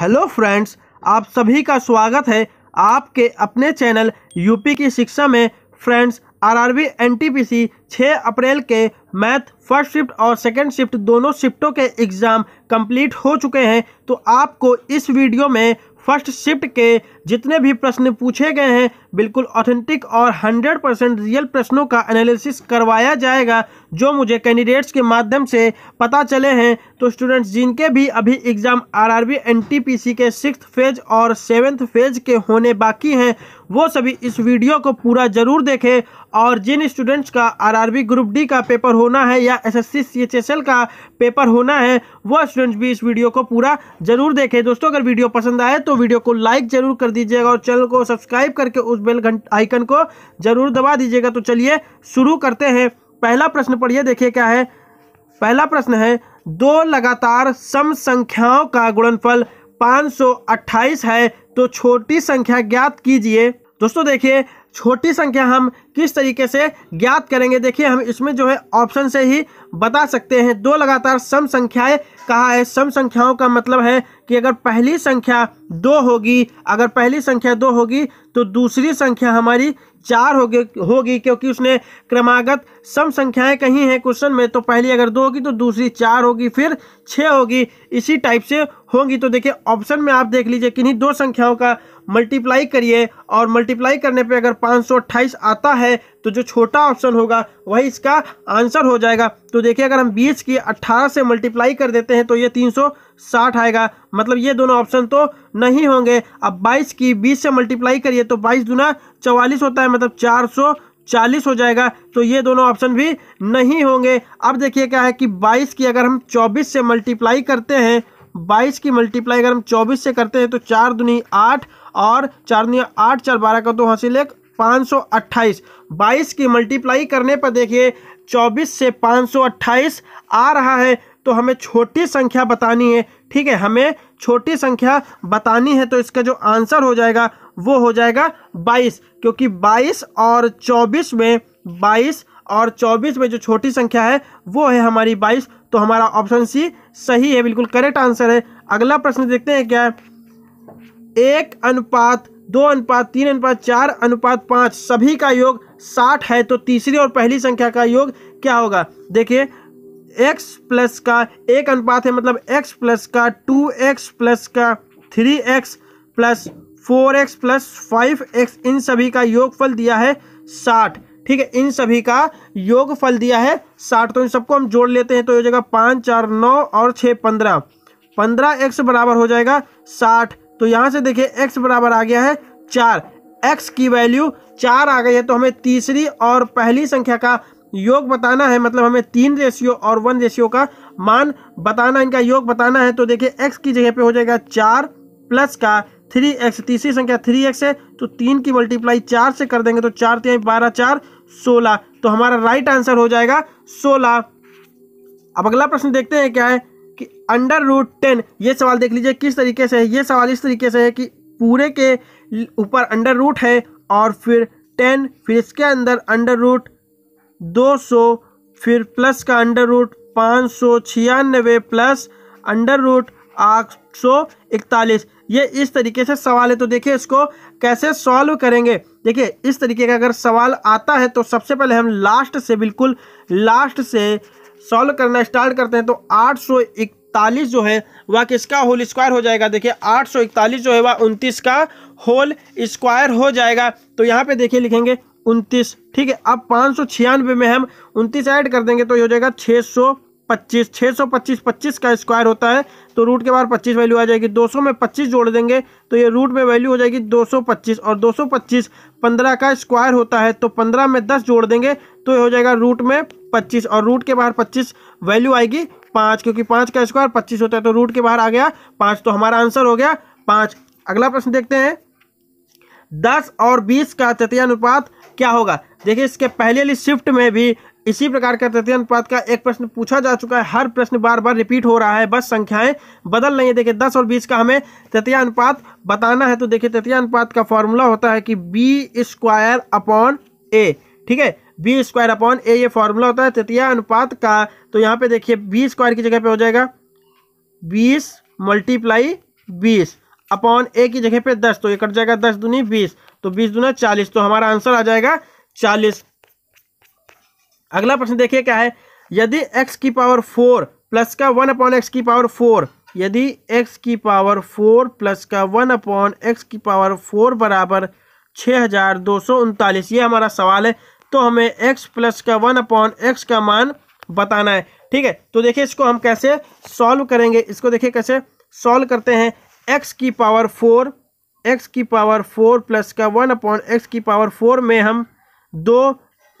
hello friends आप सभी का स्वागत है आपके अपने चैनल यूपी की शिक्षा में फ्रेंड्स आरआरबी एनटीपीसी 6 अप्रैल के मैथ फर्स्ट शिफ्ट और सेकंड शिफ्ट दोनों शिफ्टों के एग्ज़ाम कंप्लीट हो चुके हैं तो आपको इस वीडियो में फर्स्ट शिफ्ट के जितने भी प्रश्न पूछे गए हैं बिल्कुल ऑथेंटिक और 100 परसेंट रियल प्रश्नों का एनालिसिस करवाया जाएगा जो मुझे कैंडिडेट्स के माध्यम से पता चले हैं तो स्टूडेंट्स जिनके भी अभी एग्ज़ाम आरआरबी एनटीपीसी के सिक्स फेज और सेवन्थ फेज के होने बाकी हैं वो सभी इस वीडियो को पूरा ज़रूर देखें और जिन स्टूडेंट्स का आर ग्रुप डी का पेपर होना है या एस एस का पेपर होना है वह स्टूडेंट्स भी इस वीडियो को पूरा ज़रूर देखें दोस्तों अगर वीडियो पसंद आए तो वीडियो को लाइक ज़रूर कर दीजिएगा और चैनल को सब्सक्राइब करके उस बेल घंट आइकन को जरूर दबा दीजिएगा तो चलिए शुरू करते हैं पहला प्रश्न पढ़िए देखिए क्या है पहला प्रश्न है दो लगातार सम संख्याओं का गुणनफल 528 है तो छोटी संख्या ज्ञात कीजिए दोस्तों देखिए छोटी संख्या हम किस तरीके से ज्ञात करेंगे देखिए हम इसमें जो है ऑप्शन से ही बता सकते हैं दो लगातार सम संख्याएं कहा है सम संख्याओं का मतलब है कि अगर पहली संख्या दो होगी अगर पहली संख्या दो होगी तो दूसरी संख्या हमारी चार होगी होगी क्योंकि उसने क्रमागत सम संख्याएं कही हैं क्वेश्चन में तो पहली अगर दो होगी तो दूसरी चार होगी फिर छः होगी इसी टाइप से होंगी तो देखिए ऑप्शन में आप देख लीजिए किन्हीं दो संख्याओं का मल्टीप्लाई करिए और मल्टीप्लाई करने पे अगर पाँच आता है तो जो छोटा ऑप्शन होगा वही इसका आंसर हो जाएगा तो देखिए अगर हम बीस की 18 से मल्टीप्लाई कर देते हैं तो ये 360 आएगा मतलब ये दोनों ऑप्शन तो नहीं होंगे अब 22 की 20 से मल्टीप्लाई करिए तो 22 दुना चवालीस होता है मतलब 440 हो जाएगा तो ये दोनों ऑप्शन भी नहीं होंगे अब देखिए क्या है कि बाईस की अगर हम चौबीस से मल्टीप्लाई करते हैं 22 की मल्टीप्लाई अगर हम 24 से करते हैं तो चार दुनी आठ और चार आठ चार बारह का दो हासिल एक पाँच सौ अट्ठाईस बाईस की मल्टीप्लाई करने पर देखिए चौबीस से पाँच सौ अट्ठाईस आ रहा है तो हमें छोटी संख्या बतानी है ठीक है हमें छोटी संख्या बतानी है तो इसका जो आंसर हो जाएगा वो हो जाएगा बाईस क्योंकि बाईस और चौबीस में बाईस और चौबीस में जो छोटी संख्या है वो है हमारी बाईस तो हमारा ऑप्शन सी सही है बिल्कुल करेक्ट आंसर है अगला प्रश्न देखते हैं क्या है एक अनुपात दो अनुपात तीन अनुपात चार अनुपात पाँच सभी का योग साठ है तो तीसरी और पहली संख्या का योग क्या होगा देखिए x प्लस का एक अनुपात है मतलब x प्लस का टू एक्स प्लस का three x plus four x plus five x इन सभी का योगफल दिया है साठ ठीक है इन सभी का योगफल दिया है साठ तो इन सबको हम जोड़ लेते हैं तो ये जगह पाँच चार नौ और छः पंद्रह पंद्रह एक्स बराबर हो जाएगा साठ तो यहाँ से देखिए एक्स बराबर आ गया है चार एक्स की वैल्यू चार आ गई है तो हमें तीसरी और पहली संख्या का योग बताना है मतलब हमें तीन रेशियो और वन रेशियो का मान बताना इनका योग बताना है तो देखिए एक्स की जगह पे हो जाएगा चार प्लस का थ्री एक्स तीसरी संख्या थ्री एक्स है तो तीन की मल्टीप्लाई चार से कर देंगे तो चार तीन बारह चार सोलह तो हमारा राइट आंसर हो जाएगा सोलह अब अगला प्रश्न देखते हैं क्या है अंडर रूट टेन ये सवाल देख लीजिए किस तरीके से है ये सवाल इस तरीके से है कि पूरे के ऊपर अंडर रूट है और फिर टेन फिर इसके अंदर अंडर रूट दो सौ फिर प्लस का अंडर रूट पाँच सौ छियानवे प्लस अंडर रूट आठ सौ इकतालीस ये इस तरीके से सवाल है तो देखिए इसको कैसे सॉल्व करेंगे देखिए इस तरीके का अगर सवाल आता है तो सबसे पहले हम लास्ट से बिल्कुल लास्ट से सॉल्व करना स्टार्ट करते हैं तो आठ इकतालीस जो है वह किसका होल स्क्वायर हो जाएगा देखिए आठ सौ इकतालीस जो है वह उनतीस का होल स्क्वायर हो जाएगा तो यहाँ पे देखिए लिखेंगे उनतीस ठीक है अब पाँच सौ छियानवे में हम उनतीस ऐड कर देंगे तो ये हो जाएगा छः सौ पच्चीस छः सौ पच्चीस पच्चीस का स्क्वायर होता है तो रूट के बाद पच्चीस वैल्यू आ जाएगी दो सौ में पच्चीस जोड़ देंगे तो ये रूट में वैल्यू हो जाएगी दो सौ पच्चीस और दो सौ पच्चीस पंद्रह का स्क्वायर होता है तो पंद्रह में दस जोड़ देंगे तो ये हो जाएगा रूट में पच्चीस और रूट के बाहर पच्चीस वैल्यू आएगी पाँच क्योंकि पाँच का स्क्वायर पच्चीस होता है तो रूट के बाहर आ गया पाँच तो हमारा आंसर हो गया पाँच अगला प्रश्न देखते हैं दस और बीस का तृतीय अनुपात क्या होगा देखिए इसके पहले वाली शिफ्ट में भी इसी प्रकार का तृतीय अनुपात का एक प्रश्न पूछा जा चुका है हर प्रश्न बार बार रिपीट हो रहा है बस संख्याएं बदल रही है देखिए दस और बीस का हमें तृतीय अनुपात बताना है तो देखिए तृतीय अनुपात का फॉर्मूला होता है कि बी स्क्वायर अपॉन ए ठीक है बी स्क्वायर अपॉन ए ये फॉर्मूला होता है तृतीय अनुपात का तो यहाँ पे देखिए बी स्क्वायर की जगह पे हो जाएगा बीस मल्टीप्लाई बीस अपॉन ए की जगह पे दस तो ये कट जाएगा दस दूनी बीस तो बीस दूना चालीस तो हमारा आंसर आ जाएगा चालीस अगला प्रश्न देखिए क्या है यदि एक्स की पावर फोर प्लस का वन अपॉन एक्स की पावर फोर यदि एक्स की पावर फोर प्लस का वन अपॉन एक्स की पावर फोर बराबर छः हज़ार दो सौ उनतालीस ये हमारा सवाल है तो हमें x प्लस का वन अपॉन एक्स का मान बताना है ठीक है तो देखिए इसको हम कैसे सॉल्व करेंगे इसको देखिए कैसे सॉल्व करते हैं एक्स की पावर फोर एक्स की पावर फोर प्लस का वन अपॉन एक्स की पावर फोर में हम दो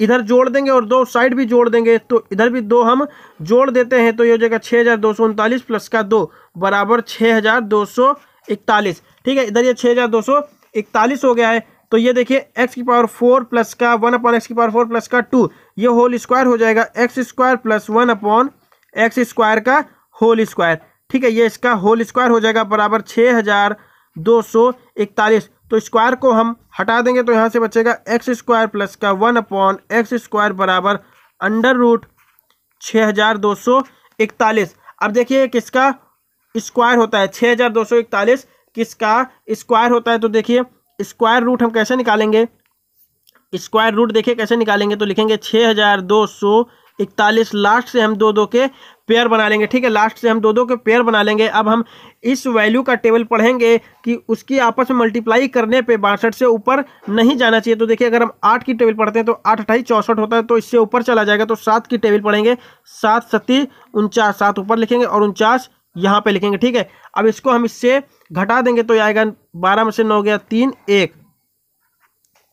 इधर जोड़ देंगे और दो साइड भी जोड़ देंगे तो इधर भी दो हम जोड़ देते हैं तो ये हो जाएगा छः हज़ार दो सौ उनतालीस प्लस का दो बराबर छः हज़ार दो सौ इकतालीस ठीक है इधर ये छः हज़ार दो सौ इकतालीस हो गया है तो ये देखिए एक्स की पावर फोर प्लस का वन अपॉन एक्स की पावर फोर प्लस का टू ये होल स्क्वायर हो जाएगा x square plus one upon x square का होल स्क्वायर ठीक है ये इसका होल स्क्वायर हो जाएगा बराबर छः हज़ार दो सौ इकतालीस तो स्क्वायर को हम हटा देंगे तो यहाँ से बचेगा एक्स स्क्वायर प्लस का वन अपॉन एक्स स्क्वायर बराबर अंडर रूट छः हज़ार दो सौ इकतालीस अब देखिए किसका स्क्वायर होता है छः हज़ार दो सौ इकतालीस किसका स्क्वायर होता है तो देखिए स्क्वायर रूट हम कैसे निकालेंगे स्क्वायर रूट देखिए कैसे निकालेंगे तो लिखेंगे छः हज़ार दो सौ इकतालीस लास्ट से हम दो दो के पेयर बना लेंगे ठीक है लास्ट से हम दो दो के पेयर बना लेंगे अब हम इस वैल्यू का टेबल पढ़ेंगे कि उसकी आपस में मल्टीप्लाई करने पे बासठ से ऊपर नहीं जाना चाहिए तो देखिए अगर हम आठ की टेबल पढ़ते हैं तो आठ अठाई चौंसठ होता है तो इससे ऊपर चला जाएगा तो सात की टेबल पढ़ेंगे सात सती उनचास सात ऊपर लिखेंगे और उनचास यहाँ पे लिखेंगे ठीक है अब इसको हम इससे घटा देंगे तो आएगा बारह में से नौ गया तीन एक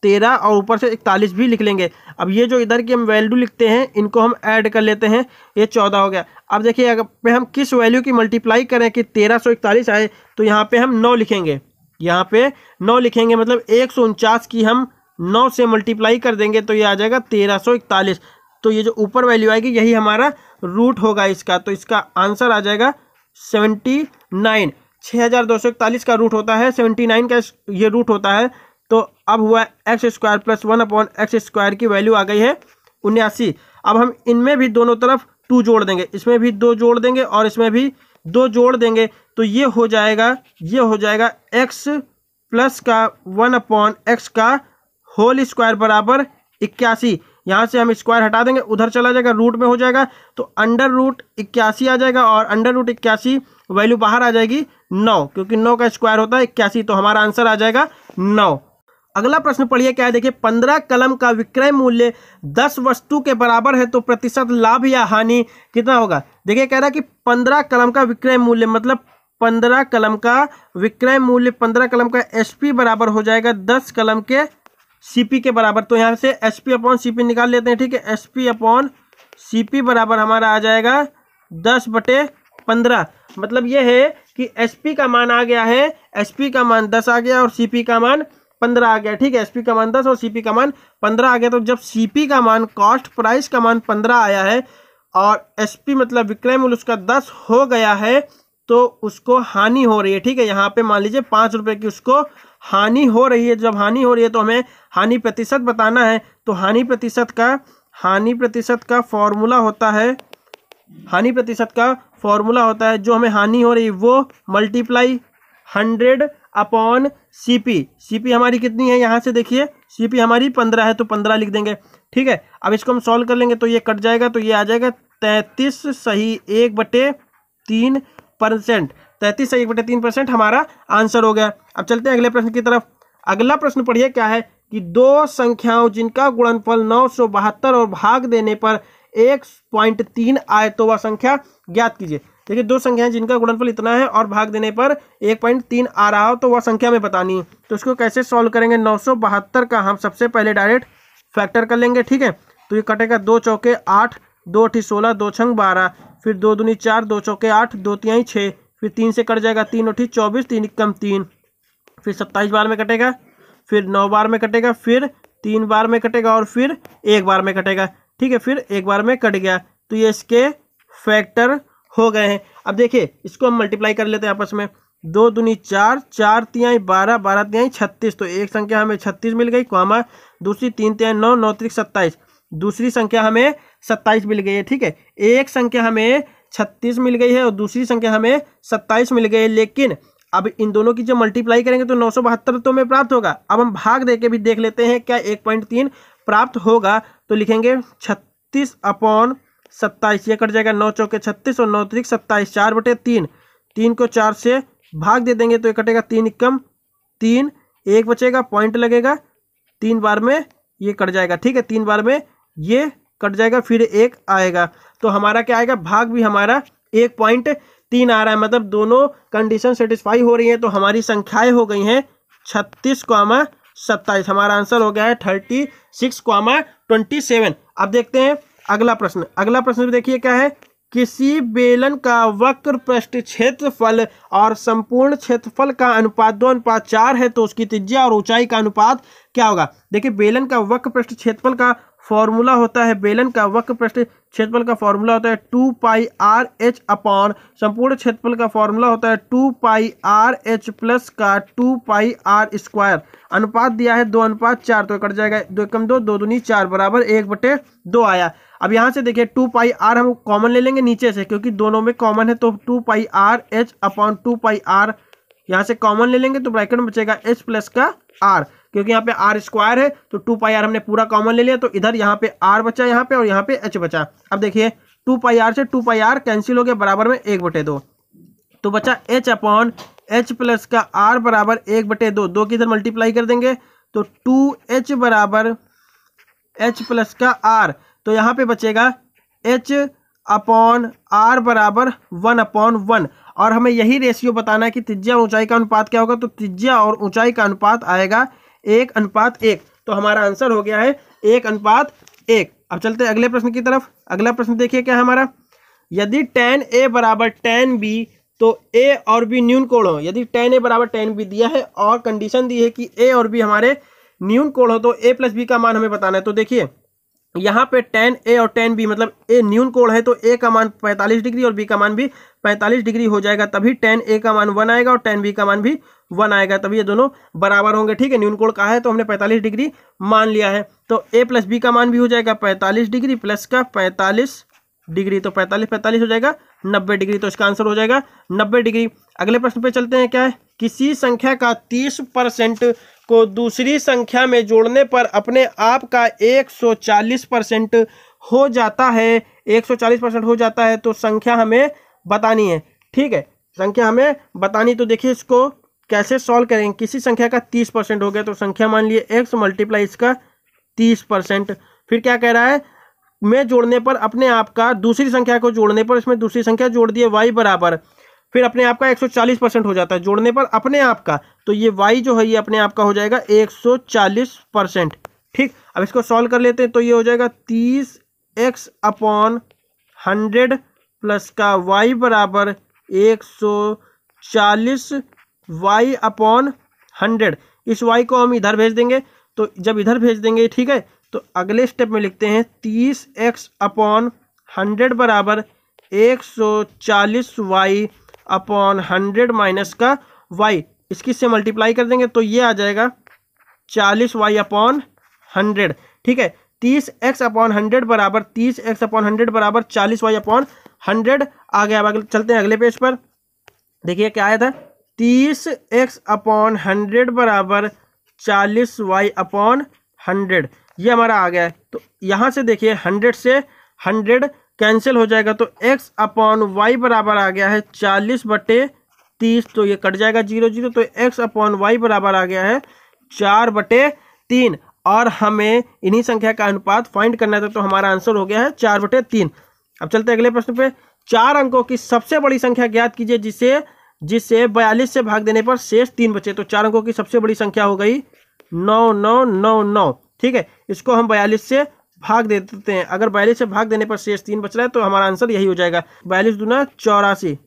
तेरह और ऊपर से इकतालीस भी लिख लेंगे अब ये जो इधर की हम वैल्यू लिखते हैं इनको हम ऐड कर लेते हैं ये चौदह हो गया अब देखिए अगर पे हम किस वैल्यू की मल्टीप्लाई करें कि तेरह सौ इकतालीस आए तो यहाँ पे हम नौ लिखेंगे यहाँ पे नौ लिखेंगे मतलब एक सौ उनचास की हम नौ से मल्टीप्लाई कर देंगे तो ये आ जाएगा तेरह सौ इकतालीस तो ये जो ऊपर वैल्यू आएगी यही हमारा रूट होगा इसका तो इसका आंसर आ जाएगा सेवेंटी नाइन छः हज़ार दो सौ इकतालीस का रूट होता है सेवेंटी नाइन का ये रूट होता है तो अब हुआ x square plus one upon x square की वैल्यू आ गई है उन्यासी अब हम इनमें भी दोनों तरफ टू जोड़ देंगे इसमें भी दो जोड़ देंगे और इसमें भी दो जोड़ देंगे तो ये हो जाएगा ये हो जाएगा एक्स प्लस का वन अपॉन एक्स का होल स्क्वायर बराबर इक्यासी यहाँ से हम स्क्वायर हटा देंगे उधर चला जाएगा रूट में हो जाएगा तो अंडर रूट इक्यासी आ जाएगा और अंडर रूट इक्यासी वैल्यू बाहर आ जाएगी नौ क्योंकि नौ का स्क्वायर होता है इक्यासी तो हमारा आंसर आ जाएगा नौ अगला प्रश्न पढ़िए क्या है देखिए पंद्रह कलम का विक्रय मूल्य दस वस्तु के बराबर है तो प्रतिशत लाभ या हानि कितना होगा देखिए कह रहा है कि पंद्रह कलम का विक्रय मूल्य मतलब पंद्रह कलम का विक्रय मूल्य पंद्रह कलम का एसपी बराबर हो जाएगा दस कलम के सीपी के बराबर तो यहाँ से एस पी अपॉन सी निकाल लेते हैं ठीक है एस पी अपॉन सी बराबर हमारा आ जाएगा दस बटे पंद्रह मतलब यह है कि एस पी का मान आ गया है एस पी का मान दस आ गया और सी पी का मान पंद्रह आ गया ठीक है एस पी का मान दस और सी पी का मान पंद्रह आ गया तो जब सी पी का मान कॉस्ट प्राइस का मान पंद्रह आया है और एस पी मतलब विक्रय मूल्य उसका दस हो गया है तो उसको हानि हो रही है ठीक है यहाँ पे मान लीजिए पाँच रुपये की उसको हानि हो रही है जब हानि हो रही है तो हमें हानि प्रतिशत बताना है तो हानि प्रतिशत का हानि प्रतिशत का फॉर्मूला होता है हानि प्रतिशत का फॉर्मूला होता है जो हमें हानि हो रही है वो multiply hundred upon CP CP हमारी कितनी है यहाँ से देखिए सीपी हमारी पंद्रह है तो पंद्रह लिख देंगे ठीक है अब इसको हम सॉल्व कर लेंगे तो ये कट जाएगा तो ये आ जाएगा तैंतीस सही एक बटे तीन परसेंट तैतीस से एक बटे तीन परसेंट हमारा आंसर हो गया अब चलते हैं अगले प्रश्न की तरफ अगला प्रश्न पढ़िए क्या है कि दो संख्याओं जिनका गुणनफल नौ सौ बहत्तर और भाग देने पर एक पॉइंट तीन आए तो वह संख्या ज्ञात कीजिए देखिए दो संख्याएं जिनका गुणनफल इतना है और भाग देने पर एक पॉइंट तीन आ रहा हो तो वह संख्या में बतानी है तो उसको कैसे सॉल्व करेंगे नौ सौ बहत्तर का हम सबसे पहले डायरेक्ट फैक्टर कर लेंगे ठीक है तो ये कटेगा दो चौके आठ दो अठी सोलह दो छंग बारह फिर दो दूनी चार दो चौके आठ दो तिहाई छः फिर तीन से कट जाएगा तीन और ठीक चौबीस तीन कम तीन फिर सत्ताईस बार में कटेगा फिर नौ बार में कटेगा फिर तीन बार में कटेगा और फिर एक बार में कटेगा ठीक है फिर एक बार में कट गया तो ये इसके फैक्टर हो गए हैं अब देखिए इसको हम मल्टीप्लाई कर लेते हैं आपस में दो दूनी चार चार तिहाई बारह बारह तिहाई छत्तीस तो एक संख्या हमें छत्तीस मिल गई कॉमा दूसरी तीन तिहाई नौ नौ त्रिक सत्ताईस दूसरी संख्या हमें सत्ताईस मिल गई है ठीक है एक संख्या हमें छत्तीस मिल गई है और दूसरी संख्या हमें सत्ताईस मिल गई है लेकिन अब इन दोनों की जब मल्टीप्लाई करेंगे तो नौ तो हमें प्राप्त होगा अब हम भाग दे के भी देख लेते हैं क्या एक पॉइंट तीन प्राप्त होगा तो लिखेंगे छत्तीस अपॉन सत्ताईस ये कट जाएगा नौ चौके छत्तीस और नौ तरीक सत्ताईस चार बटे तीन तीन को चार से भाग दे देंगे तो ये कटेगा तीन इक्कम तीन एक बचेगा पॉइंट लगेगा तीन बार में ये कट जाएगा ठीक है तीन बार में ये कट जाएगा फिर एक आएगा तो हमारा क्या आएगा भाग भी हमारा एक पॉइंट तीन आ रहा है मतलब दोनों कंडीशन सेटिस्फाई हो रही है तो हमारी संख्याएं हो गई हैं छत्तीस कॉमा सत्ताईस हमारा आंसर हो गया है thirty six comma twenty seven अब देखते हैं अगला प्रश्न अगला प्रश्न देखिए क्या है किसी बेलन का वक्र पृष्ठ क्षेत्रफल और संपूर्ण क्षेत्रफल का अनुपात दो अनुपात चार है तो उसकी त्रिज्या और ऊंचाई का अनुपात क्या होगा देखिए बेलन का वक्र पृष्ठ क्षेत्रफल का फॉर्मूला होता है बेलन का वक्र पृष्ठ क्षेत्रफल का फॉर्मूला होता है two pi r h upon संपूर्ण क्षेत्रफल का फॉर्मूला होता है two pi r h plus का टू पाई आर स्क्वायर अनुपात दिया है दो अनुपात चार तो कट जाएगा दो कम दो दो दूनी चार बराबर एक बटे दो आया अब यहाँ से देखिए टू पाई आर हम कॉमन ले लेंगे नीचे से क्योंकि दोनों में कॉमन है तो two pi r h upon two pi r यहाँ से कॉमन ले लेंगे तो ब्रैकेट में बचेगा एच प्लस का आर क्योंकि यहाँ पे आर स्क्वायर है तो टू पाई आर हमने पूरा कॉमन ले लिया तो इधर यहाँ पे आर बचा यहाँ पे और यहाँ पे एच बचा अब देखिए टू पाई आर से टू पाई आर कैंसिल हो गया बराबर में एक बटे दो तो बचा एच अपॉन एच प्लस का आर बराबर एक बटे दो दो की इधर मल्टीप्लाई कर देंगे तो टू एच बराबर एच प्लस का आर तो यहाँ पे बचेगा एच अपॉन आर बराबर वन अपॉन वन और हमें यही रेशियो बताना है कि त्रिज्या ऊंचाई का अनुपात क्या होगा तो त्रिज्या और ऊंचाई का अनुपात आएगा एक अनुपात एक तो हमारा आंसर हो गया है एक अनुपात एक अब चलते हैं अगले प्रश्न की तरफ अगला प्रश्न देखिए क्या हमारा यदि टेन ए बराबर टेन बी तो ए और बी न्यून कोण हो यदि टेन ए बराबर टेन बी दिया है और कंडीशन दी है कि ए और बी हमारे न्यून कोण हो तो ए प्लस बी का मान हमें बताना है तो देखिए यहाँ पे टेन ए और टेन बी मतलब ए न्यून कोण है तो ए का मान पैंतालीस डिग्री और बी का मान भी पैंतालीस डिग्री हो जाएगा तभी टेन ए का मान वन आएगा और टेन बी का मान भी वन आएगा तभी ये दोनों बराबर होंगे ठीक है न्यून कोण का है तो हमने पैंतालीस डिग्री मान लिया है तो ए प्लस बी का मान भी हो जाएगा पैंतालीस डिग्री प्लस का पैंतालीस डिग्री तो पैंतालीस पैंतालीस हो जाएगा नब्बे डिग्री तो इसका आंसर हो जाएगा नब्बे डिग्री अगले प्रश्न पे चलते हैं क्या है किसी संख्या का तीस परसेंट को दूसरी संख्या में जोड़ने पर अपने आप का एक सौ चालीस परसेंट हो जाता है एक सौ चालीस परसेंट हो जाता है तो संख्या हमें बतानी है ठीक है संख्या हमें बतानी तो देखिए इसको कैसे सॉल्व करेंगे किसी संख्या का तीस परसेंट हो गया तो संख्या मान लिए एक्स मल्टीप्लाई इसका तीस परसेंट फिर क्या कह रहा है मैं जोड़ने पर अपने आप का दूसरी संख्या को जोड़ने पर इसमें दूसरी संख्या जोड़ दिए वाई बराबर फिर अपने आप का 140 परसेंट हो जाता है जोड़ने पर अपने आप का तो ये वाई जो है ये अपने आप का हो जाएगा चालीस परसेंट ठीक अब इसको सॉल्व कर लेते हैं तो ये हो जाएगा तीस एक्स अपॉन हंड्रेड प्लस का वाई बराबर एक चालीस वाई अपॉन हंड्रेड इस वाई को हम इधर भेज देंगे तो जब इधर भेज देंगे ठीक है तो अगले स्टेप में लिखते हैं तीस एक्स अपॉन हंड्रेड बराबर एक सौ चालीस वाई अपॉन हंड्रेड माइनस का वाई इसकी से मल्टीप्लाई कर देंगे तो ये आ जाएगा चालीस वाई अपॉन हंड्रेड ठीक है तीस एक्स अपॉन हंड्रेड बराबर तीस एक्स अपॉन हंड्रेड बराबर चालीस वाई अपॉन हंड्रेड आ गया अब अगले चलते हैं अगले पेज पर देखिए क्या आया था तीस एक्स अपॉन हंड्रेड बराबर चालीस वाई अपॉन हंड्रेड ये हमारा आ गया है तो यहाँ से देखिए हंड्रेड से हंड्रेड कैंसिल हो जाएगा तो एक्स अपॉन वाई बराबर आ गया है चालीस बटे तीस तो ये कट जाएगा जीरो जीरो तो एक्स अपॉन वाई बराबर आ गया है चार बटे तीन और हमें इन्हीं संख्या का अनुपात फाइंड करना था तो हमारा आंसर हो गया है चार बटे तीन अब चलते अगले प्रश्न पे चार अंकों की सबसे बड़ी संख्या ज्ञात कीजिए जिसे जिससे बयालीस से भाग देने पर शेष तीन बचे तो चार अंकों की सबसे बड़ी संख्या हो गई नौ नौ नौ नौ ठीक है इसको हम बयालीस से भाग दे देते हैं अगर बयालीस से भाग देने पर शेष तीन बच रहा है तो हमारा आंसर यही हो जाएगा बयालीस दुना चौरासी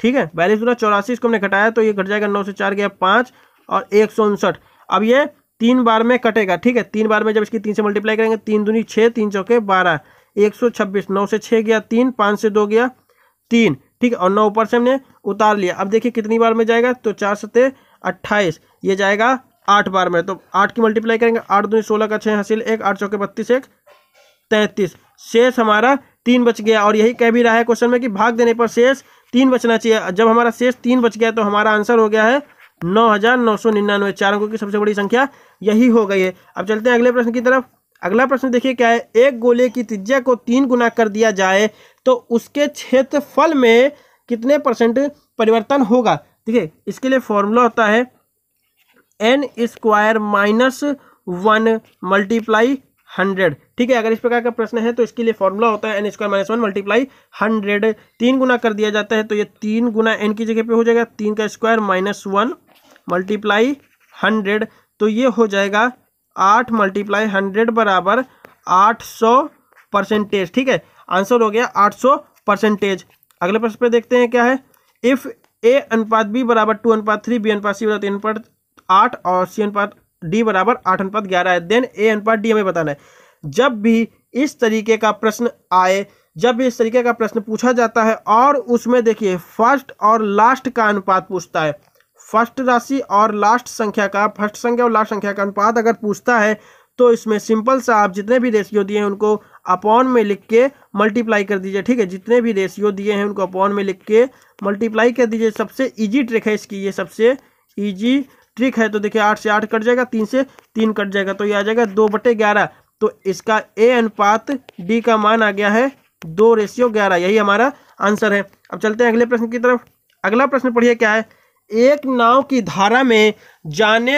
ठीक है बयालीस दुना चौरासी इसको हमने घटाया तो ये घट जाएगा नौ से चार गया पाँच और एक सौ उनसठ अब ये तीन बार में कटेगा ठीक है तीन बार में जब इसकी तीन से मल्टीप्लाई करेंगे तीन दूनी छः तीन चौके बारह एक सौ छब्बीस नौ से छः गया तीन पाँच से दो गया तीन ठीक है और नौ ऊपर से हमने उतार लिया अब देखिए कितनी बार में जाएगा तो चार सत्ते अट्ठाईस ये जाएगा आठ बार में तो आठ की मल्टीप्लाई करेंगे आठ दूनी सोलह का छः हासिल एक आठ चौके बत्तीस एक तैंतीस शेष हमारा तीन बच गया और यही कह भी रहा है क्वेश्चन में कि भाग देने पर शेष तीन बचना चाहिए जब हमारा शेष तीन बच गया तो हमारा आंसर हो गया है नौ हज़ार नौ सौ निन्यानवे चार अंकों की सबसे बड़ी संख्या यही हो गई है अब चलते हैं अगले प्रश्न की तरफ अगला प्रश्न देखिए क्या है एक गोले की त्रिज्या को तीन गुना कर दिया जाए तो उसके क्षेत्रफल में कितने परसेंट परिवर्तन होगा ठीक है इसके लिए फॉर्मूला होता है n square minus one multiply hundred ठीक है अगर इस प्रकार का प्रश्न है तो इसके लिए फॉर्मूला होता है n square minus one multiply hundred तीन गुना कर दिया जाता है तो ये तीन गुना एन की जगह पे हो जाएगा तीन का square minus one multiply hundred तो ये हो जाएगा आठ मल्टीप्लाई हंड्रेड बराबर आठ सौ परसेंटेज ठीक है आंसर हो गया 800 परसेंटेज अगले प्रश्न पे देखते हैं क्या है इफ़ ए अनुपात बी बराबर टू अनुपात थ्री बी अनुपात सी बराबर तीन अनुपात आठ और सी अनुपात डी बराबर आठ अनुपात ग्यारह है देन ए अनुपात डी हमें बताना है जब भी इस तरीके का प्रश्न आए जब भी इस तरीके का प्रश्न पूछा जाता है और उसमें देखिए फर्स्ट और लास्ट का अनुपात पूछता है फर्स्ट राशि और लास्ट संख्या का फर्स्ट संख्या और लास्ट संख्या का अनुपात अगर पूछता है तो इसमें सिंपल सा आप जितने भी रेशियो दिए हैं उनको अपॉन में लिख के मल्टीप्लाई कर दीजिए ठीक है जितने भी रेशियो दिए हैं उनको अपॉन में लिख के मल्टीप्लाई कर दीजिए सबसे ईजी ट्रिक है इसकी ये सबसे ईजी ट्रिक है तो देखिए आठ से आठ कट जाएगा तीन से तीन कट जाएगा तो ये आ जाएगा दो बटे ग्यारह तो इसका ए अनुपात डी का मान आ गया है दो रेशियो ग्यारह यही हमारा आंसर है अब चलते हैं अगले प्रश्न की तरफ अगला प्रश्न पढ़िए क्या है एक नाव की धारा में जाने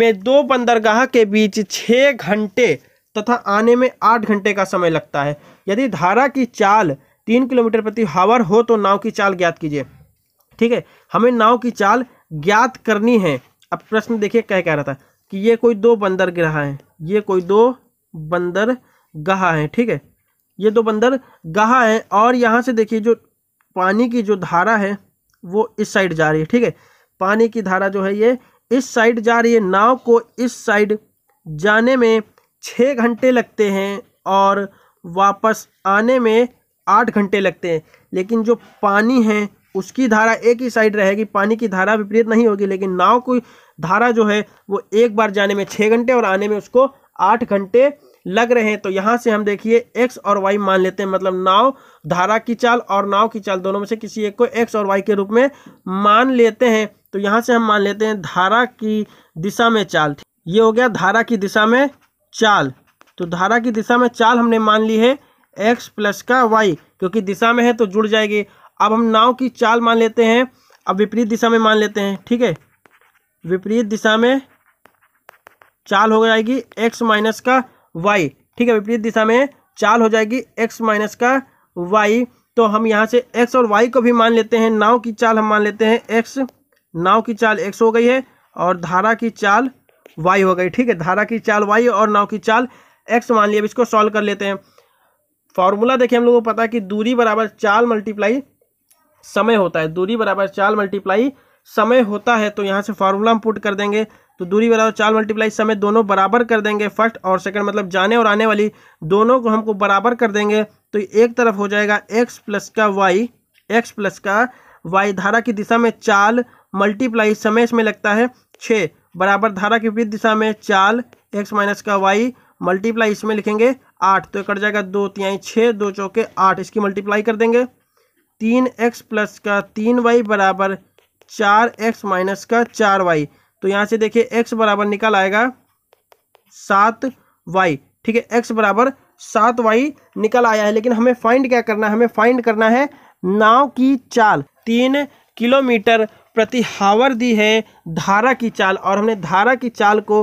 में दो बंदरगाह के बीच छः घंटे तथा आने में आठ घंटे का समय लगता है यदि धारा की चाल तीन किलोमीटर प्रति हावर हो तो नाव की चाल ज्ञात कीजिए ठीक है हमें नाव की चाल ज्ञात करनी है अब प्रश्न देखिए क्या कह रहा था कि ये कोई दो बंदर गहा है ये कोई दो बंदर गहा है ठीक है ये दो बंदर गहा है और यहाँ से देखिए जो पानी की जो धारा है वो इस साइड जा रही है ठीक है पानी की धारा जो है ये इस साइड जा रही है नाव को इस साइड जाने में छः घंटे लगते हैं और वापस आने में आठ घंटे लगते हैं लेकिन जो पानी है उसकी धारा एक ही साइड रहेगी पानी की धारा विपरीत नहीं होगी लेकिन नाव की धारा जो है वो एक बार जाने में छः घंटे और आने में उसको आठ घंटे लग रहे हैं तो यहाँ से हम देखिए एक्स और वाई मान लेते हैं मतलब नाव धारा की चाल और नाव की चाल दोनों में से किसी एक को एक्स और वाई के रूप में मान लेते हैं तो यहाँ से हम मान लेते हैं धारा की दिशा में चाल ये हो गया धारा की दिशा में चाल तो धारा की दिशा में चाल हमने मान ली है एक्स प्लस का वाई क्योंकि दिशा में है तो जुड़ जाएगी अब हम नाव की चाल मान लेते हैं अब विपरीत दिशा में मान लेते हैं ठीक है विपरीत दिशा में चाल हो जाएगी एक्स माइनस का वाई ठीक है विपरीत दिशा में चाल हो जाएगी एक्स माइनस का वाई तो हम यहाँ से एक्स और वाई को भी मान लेते हैं नाव की चाल हम मान लेते हैं एक्स नाव की चाल एक्स हो गई है और धारा की चाल वाई हो गई ठीक है धारा की चाल वाई और नाव की चाल एक्स मान लिया अब इसको सॉल्व कर लेते हैं फॉर्मूला देखिए हम लोगों को पता है कि दूरी बराबर चाल मल्टीप्लाई समय होता है दूरी बराबर चाल मल्टीप्लाई समय होता है तो यहाँ से फार्मूला हम पुट कर देंगे तो दूरी बराबर चाल मल्टीप्लाई समय दोनों बराबर कर देंगे फर्स्ट और सेकंड मतलब जाने और आने वाली दोनों को हमको बराबर कर देंगे तो एक तरफ हो जाएगा एक्स प्लस का वाई एक्स प्लस का वाई धारा की दिशा में चाल मल्टीप्लाई समय इसमें लगता है छः बराबर धारा की विपरीत दिशा में चाल एक्स माइनस का वाई मल्टीप्लाई इसमें लिखेंगे आठ तो कट जाएगा दो तिहाई छः दो चौके आठ इसकी मल्टीप्लाई कर देंगे तीन एक्स प्लस का तीन वाई बराबर चार एक्स माइनस का चार वाई तो यहाँ से देखिए एक्स बराबर निकल आएगा सात वाई ठीक है एक्स बराबर सात वाई निकल आया है लेकिन हमें फाइंड क्या करना है हमें फाइंड करना है नाव की चाल तीन किलोमीटर प्रति हावर दी है धारा की चाल और हमने धारा की चाल को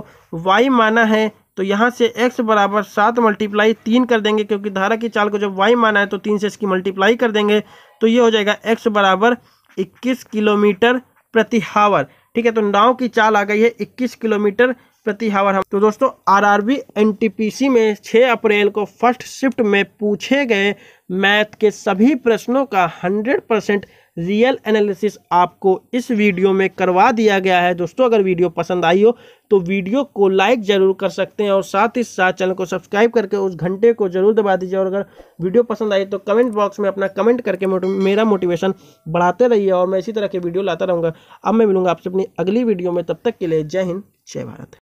वाई माना है तो यहाँ से x बराबर सात मल्टीप्लाई तीन कर देंगे क्योंकि धारा की चाल को जब y माना है तो तीन से इसकी मल्टीप्लाई कर देंगे तो ये हो जाएगा x बराबर इक्कीस किलोमीटर प्रति हावर ठीक है तो नाव की चाल आ गई है इक्कीस किलोमीटर प्रति हावर तो दोस्तों आरआरबी एनटीपीसी में 6 अप्रैल को फर्स्ट शिफ्ट में पूछे गए मैथ के सभी प्रश्नों का 100 परसेंट रियल एनालिसिस आपको इस वीडियो में करवा दिया गया है दोस्तों अगर वीडियो पसंद आई हो तो वीडियो को लाइक ज़रूर कर सकते हैं और साथ ही साथ चैनल को सब्सक्राइब करके उस घंटे को जरूर दबा दीजिए और अगर वीडियो पसंद आई तो कमेंट बॉक्स में अपना कमेंट करके मेरा मोटिवेशन बढ़ाते रहिए और मैं इसी तरह के वीडियो लाता रहूँगा अब मैं मिलूँगा आपसे अपनी अगली वीडियो में तब तक के लिए जय हिंद जय भारत